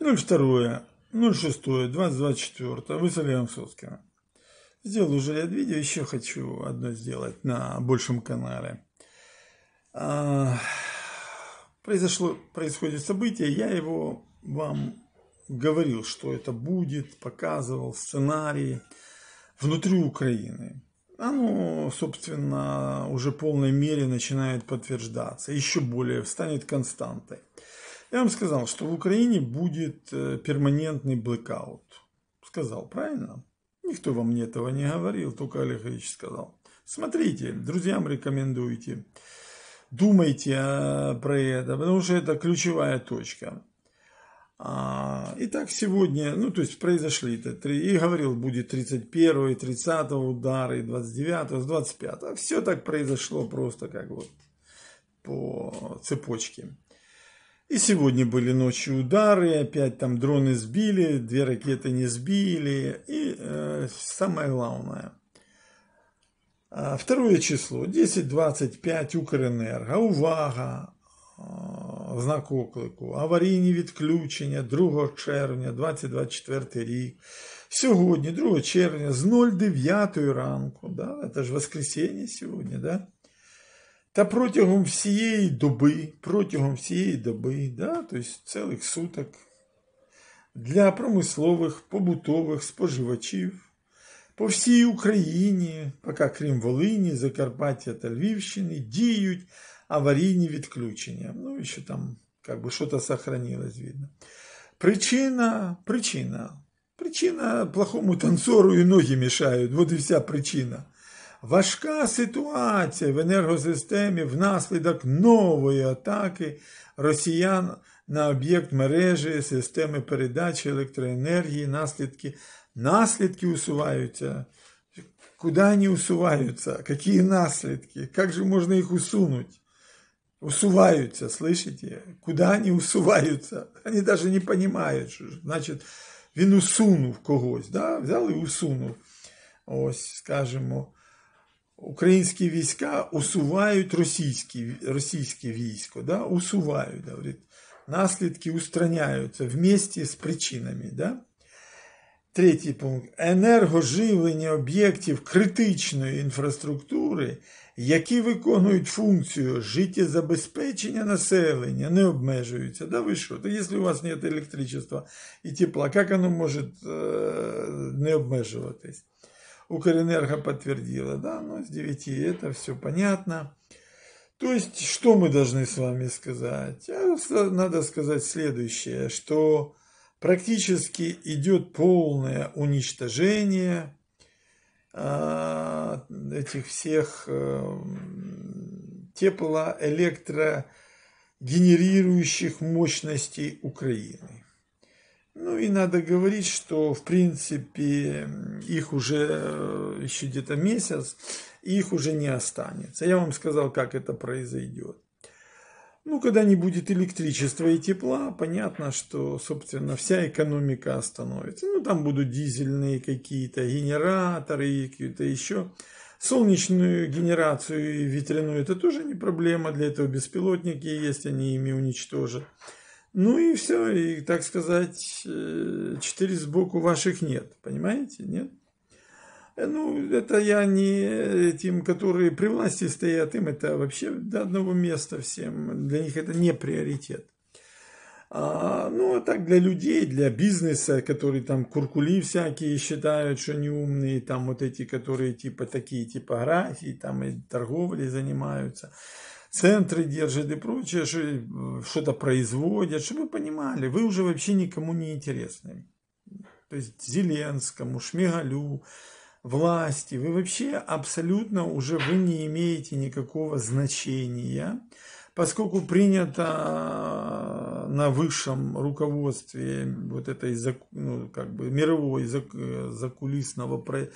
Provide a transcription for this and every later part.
02, 06, 2024, Василия Амсоцкина. Сделал уже ряд видео, еще хочу одно сделать на большем канале. А, произошло, происходит событие, я его вам говорил, что это будет, показывал сценарий внутри Украины. Оно, собственно, уже в полной мере начинает подтверждаться, еще более станет константой. Я вам сказал, что в Украине будет э, перманентный блэкаут. Сказал, правильно? Никто вам мне этого не говорил, только Олег Ильич сказал. Смотрите, друзьям рекомендуйте. Думайте э, про это, потому что это ключевая точка. А, итак, сегодня, ну то есть произошли это три, и говорил, будет 31, 30 удары и 29, 25. Все так произошло просто как вот по цепочке. И сегодня были ночью удары, опять там дроны сбили, две ракеты не сбили. И э, самое главное. Второе число 10.25 Укренерго. Увага! Знак оклику. Аварійні відключення 2 червня 2024 рік. Сьогодні, 2 червня, з 09 ранку. Да? Це ж воскресенье сьогодні, да? Та протягом всієї доби, протягом всієї доби, да, тобто цілих суток для промислових, побутових споживачів по всій Україні, поки крім Волині, Закарпаття та Львівщини, діють аварійні відключення. Ну і що там, як би щось сохранилось, видно. Причина, причина. Причина плохому танцору і ноги мішають. Вот і вся причина. Важка ситуація в енергосистемі внаслідок нової атаки росіян на об'єкт мережі, системи передачі електроенергії, наслідки наслідки усуваються. куди они усуваються, які наслідки, як же можна їх усунути, усуваються, слышите? Куди они усуваються? Вони навіть не розуміють, що значить він усунув когось, да? взяв і усунув. Ось, скажімо, українські війська усувають російські, російське військо, да, усувають, да, наслідки устраняються в місті з причинами. Да? Третій пункт. Енергоживлення об'єктів критичної інфраструктури, які виконують функцію життєзабезпечення населення, не обмежуються. Да ви що? То якщо у вас немає електричества і тепла, як воно може э, не обмежуватись? У Укрэнерго подтвердила, да, но ну, с девяти это все понятно. То есть, что мы должны с вами сказать? А, надо сказать следующее, что практически идет полное уничтожение а, этих всех э, теплоэлектрогенерирующих мощностей Украины. Ну и надо говорить, что в принципе их уже э, еще где-то месяц, их уже не останется. Я вам сказал, как это произойдет. Ну, когда не будет электричества и тепла, понятно, что, собственно, вся экономика остановится. Ну, там будут дизельные какие-то генераторы и какие-то еще. Солнечную генерацию и ветряную это тоже не проблема. Для этого беспилотники есть, они ими уничтожат. Ну и все, и, так сказать, э, четыре сбоку ваших нет, понимаете, нет? Э, ну, это я не э, тем, которые при власти стоят, им это вообще до одного места всем, для них это не приоритет. А, ну, а так для людей, для бизнеса, которые там куркули всякие считают, что умные, там вот эти, которые типа такие типографии, там и торговли занимаются центры держат и прочее, что-то производят, чтобы вы понимали, вы уже вообще никому не интересны. То есть Зеленскому, Шмигалю, власти, вы вообще абсолютно уже вы не имеете никакого значения, поскольку принято на высшем руководстве вот этой ну, как бы мировой э, закулисного про...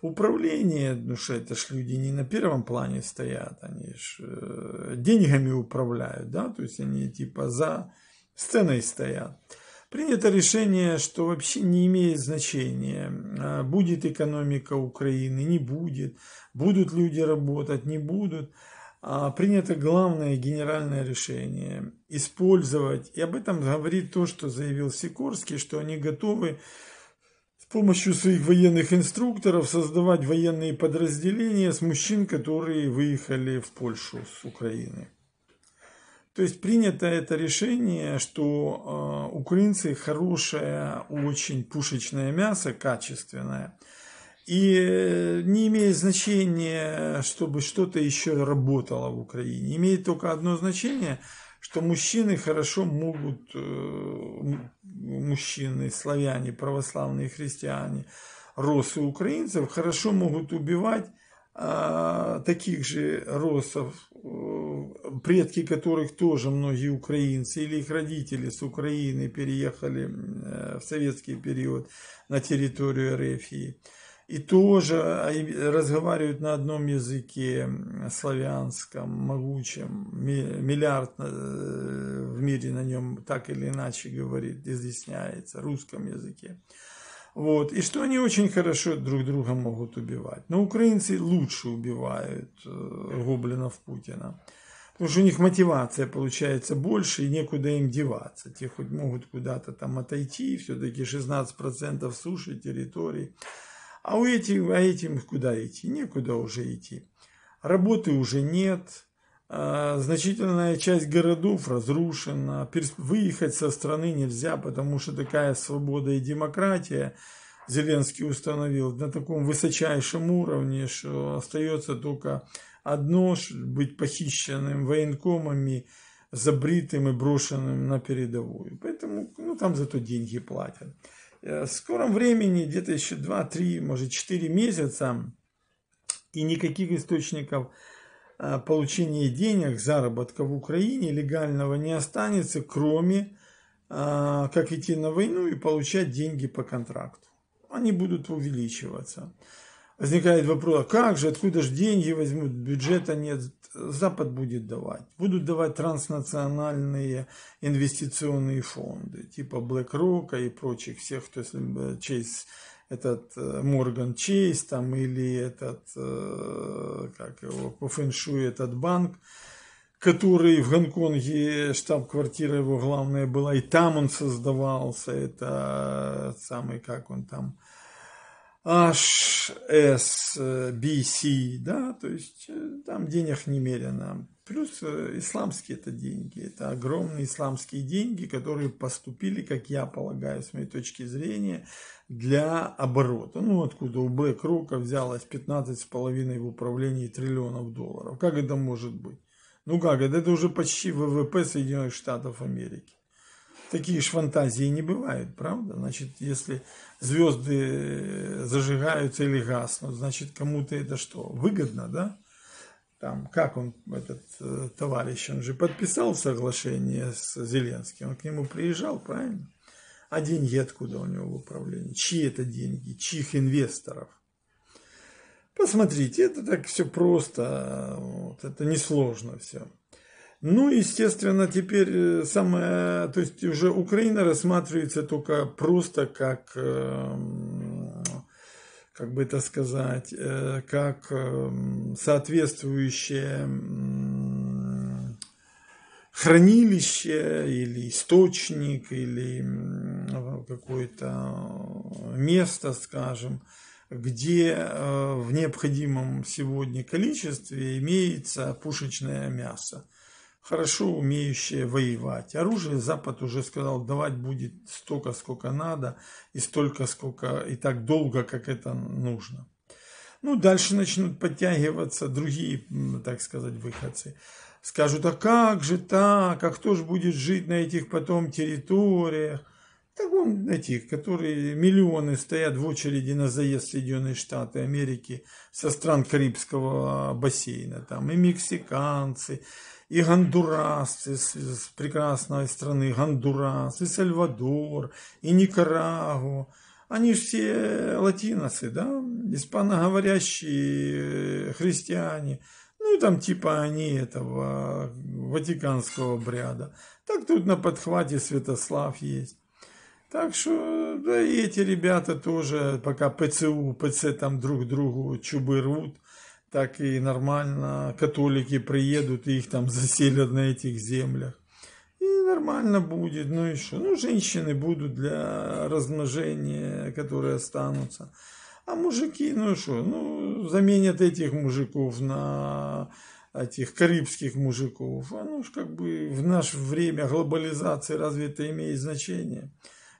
управления, ну что это ж люди не на первом плане стоят, они ж э, деньгами управляют, да, то есть они типа за сценой стоят. Принято решение, что вообще не имеет значения, а, будет экономика Украины, не будет, будут люди работать, не будут. А, принято главное генеральное решение – использовать, и об этом говорит то, что заявил Сикорский, что они готовы с помощью своих военных инструкторов создавать военные подразделения с мужчин, которые выехали в Польшу с Украины. То есть принято это решение, что э, украинцы хорошее, очень пушечное мясо, качественное – и э, не имеет значения, чтобы что-то еще работало в Украине. Имеет только одно значение, что мужчины хорошо могут, э, мужчины, славяне, православные христиане, росы украинцев, хорошо могут убивать а, таких же росов, э, предки которых тоже многие украинцы, или их родители с Украины переехали в советский период на территорию РФИ и тоже а, разговаривают на одном языке славянском, могучем, миллиард э, в мире на нем так или иначе говорит, изъясняется, русском языке. Вот. И что они очень хорошо друг друга могут убивать. Но украинцы лучше убивают э, гоблинов Путина. Потому что у них мотивация получается больше и некуда им деваться. Те хоть могут куда-то там отойти, все-таки 16% суши, территории. А у этих, а этим куда идти? Некуда уже идти. Работы уже нет, а, значительная часть городов разрушена, выехать со страны нельзя, потому что такая свобода и демократия Зеленский установил на таком высочайшем уровне, что остается только одно, быть похищенным военкомами, забритым и брошенным на передовую. Поэтому ну, там зато деньги платят. Э, в скором времени, где-то еще 2-3, может 4 месяца, и никаких источников э, получения денег, заработка в Украине легального не останется, кроме э, как идти на войну и получать деньги по контракту. Они будут увеличиваться. Возникает вопрос, «А как же, откуда же деньги возьмут, бюджета нет, Запад будет давать. Будут давать транснациональные инвестиционные фонды, типа BlackRock и прочих всех, то есть Chase, этот Морган э, Чейз там или этот, э, как его, по фэншуй этот банк, который в Гонконге штаб-квартира его главная была, и там он создавался, это э, самый, как он там, H, да, то есть э, там денег немерено. Плюс э, исламские это деньги, это огромные исламские деньги, которые поступили, как я полагаю, с моей точки зрения, для оборота. Ну, откуда у BlackRock взялось 15,5 в управлении триллионов долларов. Как это может быть? Ну как, это, это уже почти ВВП Соединенных Штатов Америки такие ж фантазии не бывают, правда? Значит, если звезды э, зажигаются или гаснут, значит, кому-то это что, выгодно, да? Там, как он, этот э, товарищ, он же подписал соглашение с Зеленским, он к нему приезжал, правильно? А деньги откуда у него в управлении? Чьи это деньги? Чьих инвесторов? Посмотрите, это так все просто, вот, это несложно все. Ну, естественно, теперь э, самое, то есть уже Украина рассматривается только просто как, эм, как бы это сказать, э, как эм, соответствующее хранилище или источник или какое-то место, скажем, где э, в необходимом сегодня количестве имеется пушечное мясо хорошо умеющие воевать. Оружие Запад уже сказал, давать будет столько, сколько надо, и столько, сколько, и так долго, как это нужно. Ну, дальше начнут подтягиваться другие, так сказать, выходцы. Скажут, а как же так, а кто же будет жить на этих потом территориях? Так вон этих, которые миллионы стоят в очереди на заезд в Соединенные Штаты Америки со стран Карибского а, бассейна. Там и мексиканцы, и гондурасцы с прекрасной страны, Гондурас, и Сальвадор, и Никарагу, Они же все латиносы, да, испаноговорящие э, христиане. Ну, там типа они этого э, ватиканского бряда. Так тут на подхвате Святослав есть. Так что, да и эти ребята тоже, пока ПЦУ, ПЦ там друг другу чубы рвут, так и нормально католики приедут и их там заселят на этих землях. И нормально будет, ну и что? Ну, женщины будут для размножения, которые останутся. А мужики, ну что, ну, заменят этих мужиков на этих карибских мужиков. А ну ж как бы в наше время глобализации разве это имеет значение?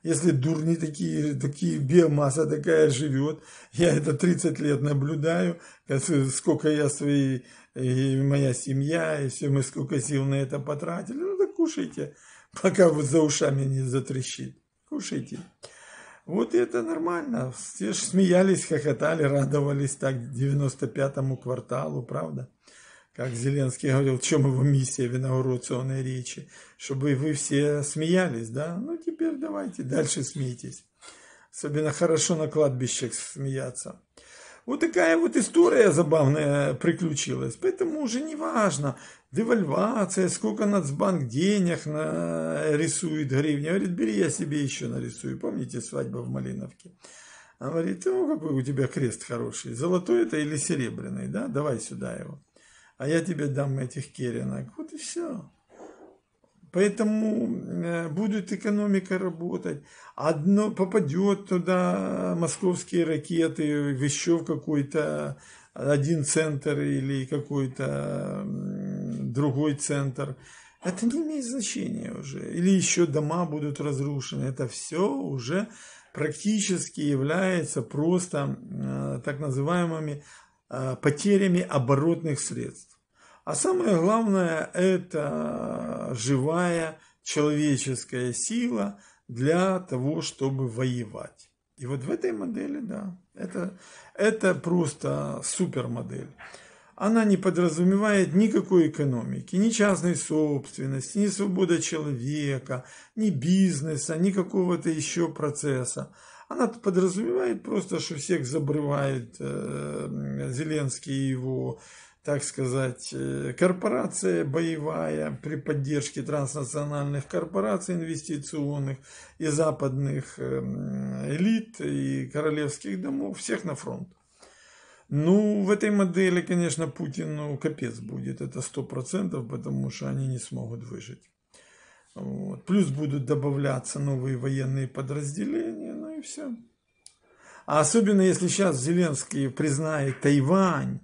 Если дурни такие, такие биомасса такая живет, я это 30 лет наблюдаю, сколько я свои, и моя семья, и все мы сколько сил на это потратили, ну так кушайте, пока вот за ушами не затрещит, кушайте. Вот это нормально, все же смеялись, хохотали, радовались так 95-му кварталу, правда? как Зеленский говорил, в чем его миссия винограционной речи, чтобы вы все смеялись, да? Ну, теперь давайте дальше смейтесь. Особенно хорошо на кладбищах смеяться. Вот такая вот история забавная приключилась. Поэтому уже не важно, девальвация, сколько Нацбанк денег нарисует гривня. Говорит, бери, я себе еще нарисую. Помните свадьба в Малиновке? Она говорит, ну какой у тебя крест хороший, золотой это или серебряный, да? Давай сюда его а я тебе дам этих керенок. Вот и все. Поэтому э, будет экономика работать. Одно попадет туда московские ракеты, в еще в какой-то э, один центр или какой-то другой центр. Это не имеет значения уже. Или еще дома будут разрушены. Это все уже практически является просто э, так называемыми Э, потерями оборотных средств. А самое главное – это живая человеческая сила для того, чтобы воевать. И вот в этой модели, да, это, это просто супермодель. Она не подразумевает никакой экономики, ни частной собственности, ни свободы человека, ни бизнеса, ни какого-то еще процесса. Она подразумевает просто, что всех забрывает э, Зеленский и его, так сказать, э, корпорация боевая при поддержке транснациональных корпораций инвестиционных и западных э, элит и королевских домов, всех на фронт. Ну, в этой модели, конечно, Путину капец будет, это сто процентов, потому что они не смогут выжить. Вот. Плюс будут добавляться новые военные подразделения, и все. А особенно если сейчас Зеленский признает Тайвань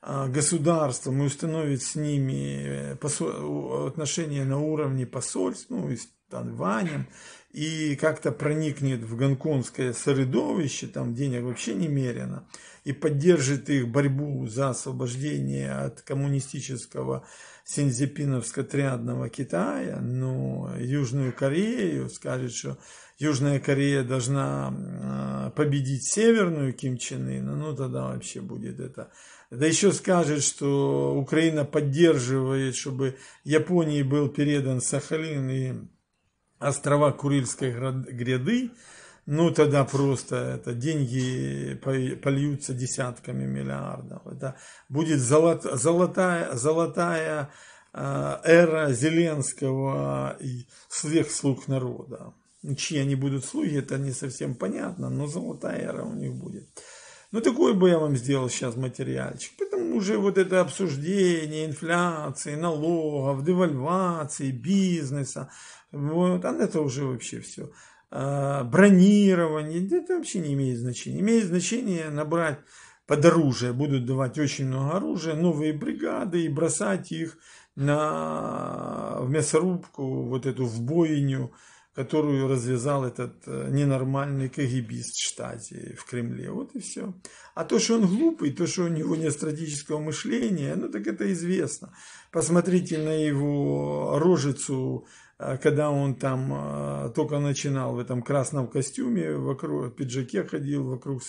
а, государством и установит с ними э, отношения на уровне посольств, ну, Танванем и как-то проникнет в гонконгское средовище, там денег вообще немерено, и поддержит их борьбу за освобождение от коммунистического синзепиновско-триадного Китая, но Южную Корею скажет, что Южная Корея должна а, победить Северную Ким Чен Ына, ну тогда вообще будет это. Да еще скажет, что Украина поддерживает, чтобы Японии был передан Сахалин и острова Курильской гряды, ну тогда просто это деньги польются десятками миллиардов. Это будет золот, золотая, золотая э, эра Зеленского и всех слуг народа. Чьи они будут слуги, это не совсем понятно, но золотая эра у них будет. Ну такой бы я вам сделал сейчас материальчик. Потому уже вот это обсуждение инфляции, налогов, девальвации, бизнеса, вот, а это уже вообще все. А, бронирование, это вообще не имеет значения. Имеет значение набрать под оружие, будут давать очень много оружия, новые бригады и бросать их на, в мясорубку, вот эту в бойню, которую развязал этот э, ненормальный КГБист в штате, в Кремле. Вот и все. А то, что он глупый, то, что у него нет стратегического мышления, ну так это известно. Посмотрите на его рожицу, э, когда он там э, только начинал в этом красном костюме, вокруг пиджаке ходил, вокруг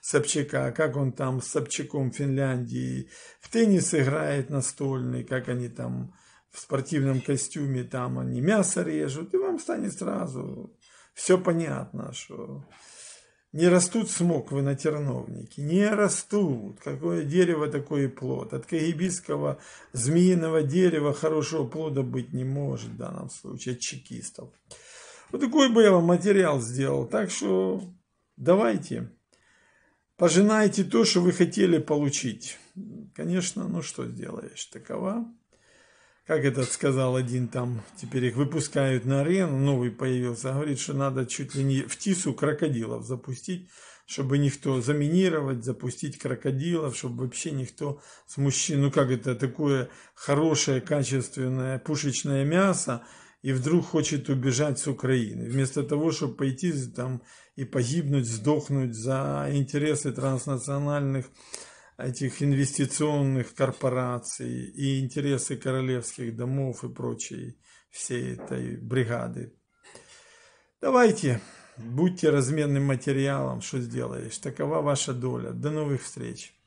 Собчака, как он там с Собчаком в Финляндии в теннис играет настольный, как они там в спортивном костюме, там они мясо режут, и вам станет сразу все понятно, что не растут смоквы на терновнике, не растут. Какое дерево, такое плод. От кагибистского змеиного дерева хорошего плода быть не может в данном случае, от чекистов. Вот такой бы я вам материал сделал. Так что давайте, пожинайте то, что вы хотели получить. Конечно, ну что сделаешь, такова как этот сказал один там, теперь их выпускают на арену, новый появился, говорит, что надо чуть ли не в тису крокодилов запустить, чтобы никто заминировать, запустить крокодилов, чтобы вообще никто с мужчин, ну как это, такое хорошее, качественное пушечное мясо, и вдруг хочет убежать с Украины, вместо того, чтобы пойти там и погибнуть, сдохнуть за интересы транснациональных этих инвестиционных корпораций и интересы королевских домов и прочей всей этой бригады. Давайте, будьте разменным материалом, что сделаешь. Такова ваша доля. До новых встреч.